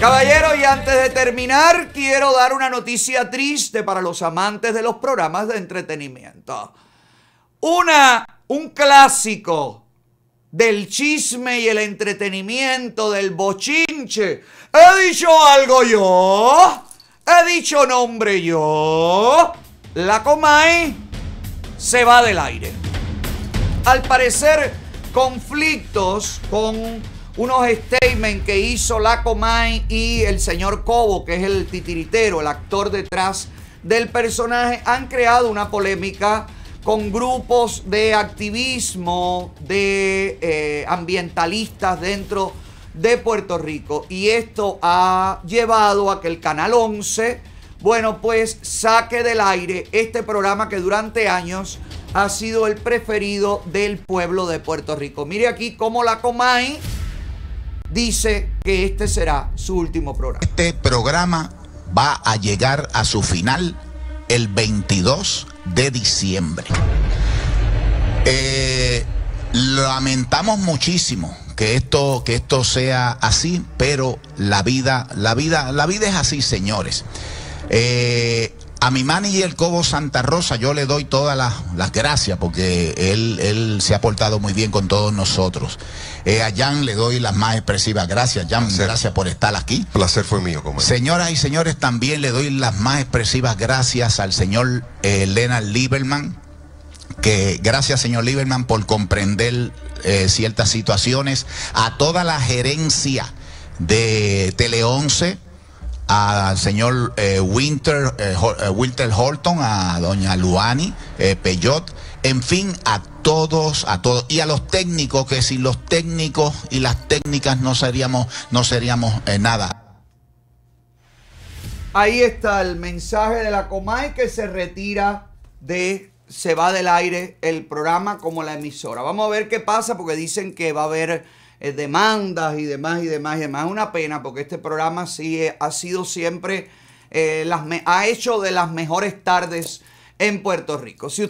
Caballero, y antes de terminar, quiero dar una noticia triste para los amantes de los programas de entretenimiento. Una, un clásico del chisme y el entretenimiento, del bochinche. ¿He dicho algo yo? ¿He dicho nombre yo? La Comay se va del aire. Al parecer, conflictos con unos statements que hizo la Comay y el señor Cobo, que es el titiritero, el actor detrás del personaje, han creado una polémica con grupos de activismo de eh, ambientalistas dentro de Puerto Rico. Y esto ha llevado a que el Canal 11, bueno, pues saque del aire este programa que durante años ha sido el preferido del pueblo de Puerto Rico. Mire aquí cómo la Comay dice que este será su último programa. Este programa va a llegar a su final el 22 de diciembre. Eh, lamentamos muchísimo que esto, que esto sea así, pero la vida, la vida, la vida es así, señores. Eh, a mi el Cobo Santa Rosa yo le doy todas las, gracias porque él, se ha portado muy bien con todos nosotros. Eh, a Jan le doy las más expresivas gracias. Jan, gracias por estar aquí. Placer fue mío. Señoras y señores, también le doy las más expresivas gracias al señor eh, Lieberman. Que gracias, señor Lieberman, por comprender eh, ciertas situaciones. A toda la gerencia de Tele 11 al señor eh, Winter, eh, Horton, eh, a doña Luani Peyot, en fin, a todos, a todos, y a los técnicos, que sin los técnicos y las técnicas no seríamos, no seríamos nada. Ahí está el mensaje de la Comay que se retira de, se va del aire el programa como la emisora. Vamos a ver qué pasa porque dicen que va a haber eh, demandas y demás y demás y demás. Una pena porque este programa sí eh, ha sido siempre, eh, ha hecho de las mejores tardes en Puerto Rico. Si